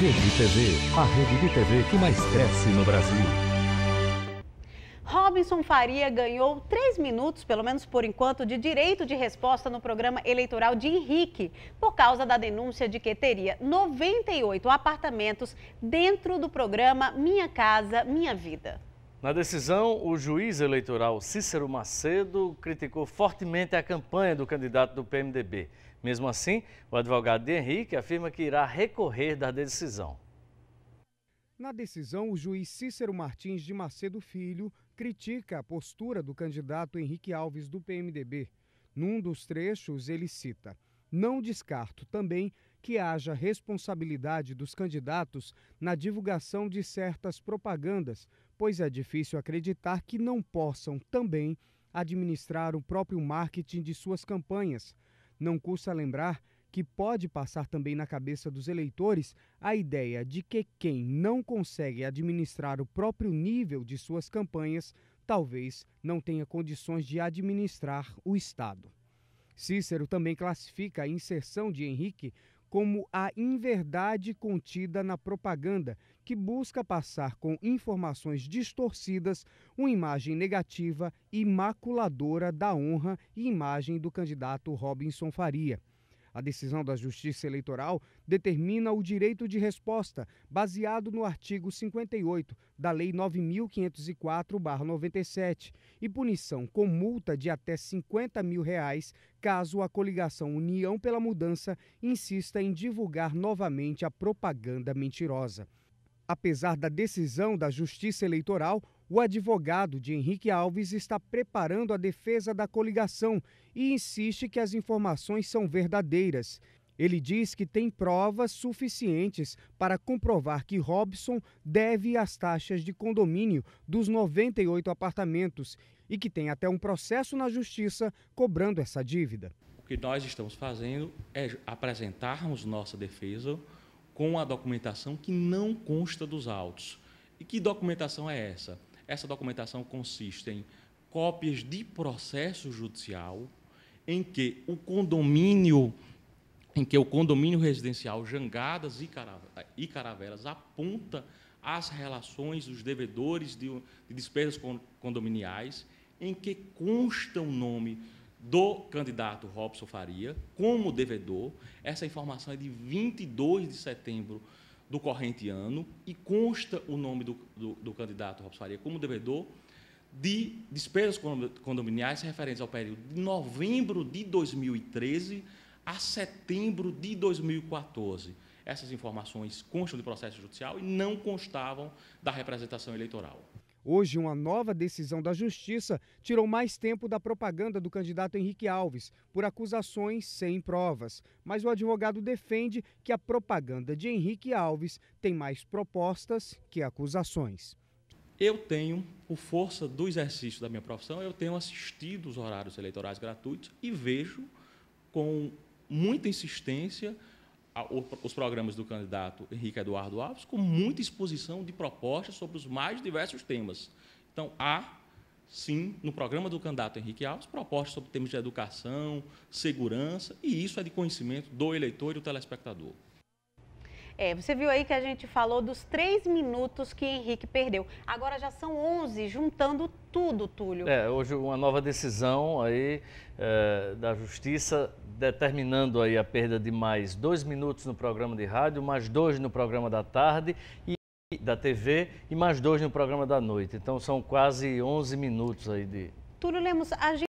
Rede TV, a rede de TV que mais cresce no Brasil. Robinson Faria ganhou três minutos, pelo menos por enquanto, de direito de resposta no programa eleitoral de Henrique, por causa da denúncia de que teria 98 apartamentos dentro do programa Minha Casa Minha Vida. Na decisão, o juiz eleitoral Cícero Macedo criticou fortemente a campanha do candidato do PMDB. Mesmo assim, o advogado de Henrique afirma que irá recorrer da decisão. Na decisão, o juiz Cícero Martins de Macedo Filho critica a postura do candidato Henrique Alves do PMDB. Num dos trechos, ele cita: Não descarto também que haja responsabilidade dos candidatos na divulgação de certas propagandas pois é difícil acreditar que não possam também administrar o próprio marketing de suas campanhas. Não custa lembrar que pode passar também na cabeça dos eleitores a ideia de que quem não consegue administrar o próprio nível de suas campanhas talvez não tenha condições de administrar o Estado. Cícero também classifica a inserção de Henrique como a inverdade contida na propaganda, que busca passar com informações distorcidas uma imagem negativa e maculadora da honra e imagem do candidato Robinson Faria. A decisão da Justiça Eleitoral determina o direito de resposta, baseado no artigo 58 da Lei 9504-97, e punição com multa de até 50 mil reais caso a coligação União pela Mudança insista em divulgar novamente a propaganda mentirosa. Apesar da decisão da Justiça Eleitoral, o advogado de Henrique Alves está preparando a defesa da coligação e insiste que as informações são verdadeiras. Ele diz que tem provas suficientes para comprovar que Robson deve as taxas de condomínio dos 98 apartamentos e que tem até um processo na justiça cobrando essa dívida. O que nós estamos fazendo é apresentarmos nossa defesa com a documentação que não consta dos autos. E que documentação é essa? Essa documentação consiste em cópias de processo judicial em que o condomínio em que o condomínio residencial Jangadas e Caravelas aponta as relações dos devedores de despesas condominiais em que consta o nome do candidato Robson Faria como devedor. Essa informação é de 22 de setembro do corrente ano e consta o nome do, do, do candidato Robson Faria como devedor de despesas condominiais referentes ao período de novembro de 2013 a setembro de 2014. Essas informações constam de processo judicial e não constavam da representação eleitoral. Hoje, uma nova decisão da Justiça tirou mais tempo da propaganda do candidato Henrique Alves, por acusações sem provas. Mas o advogado defende que a propaganda de Henrique Alves tem mais propostas que acusações. Eu tenho, por força do exercício da minha profissão, eu tenho assistido os horários eleitorais gratuitos e vejo com muita insistência os programas do candidato Henrique Eduardo Alves, com muita exposição de propostas sobre os mais diversos temas. Então, há, sim, no programa do candidato Henrique Alves, propostas sobre temas de educação, segurança, e isso é de conhecimento do eleitor e do telespectador. É, você viu aí que a gente falou dos três minutos que Henrique perdeu. Agora já são 11, juntando tudo, Túlio. É, hoje uma nova decisão aí é, da Justiça determinando aí a perda de mais dois minutos no programa de rádio, mais dois no programa da tarde e da TV e mais dois no programa da noite. Então são quase 11 minutos aí de... Túlio Lemos, a gente...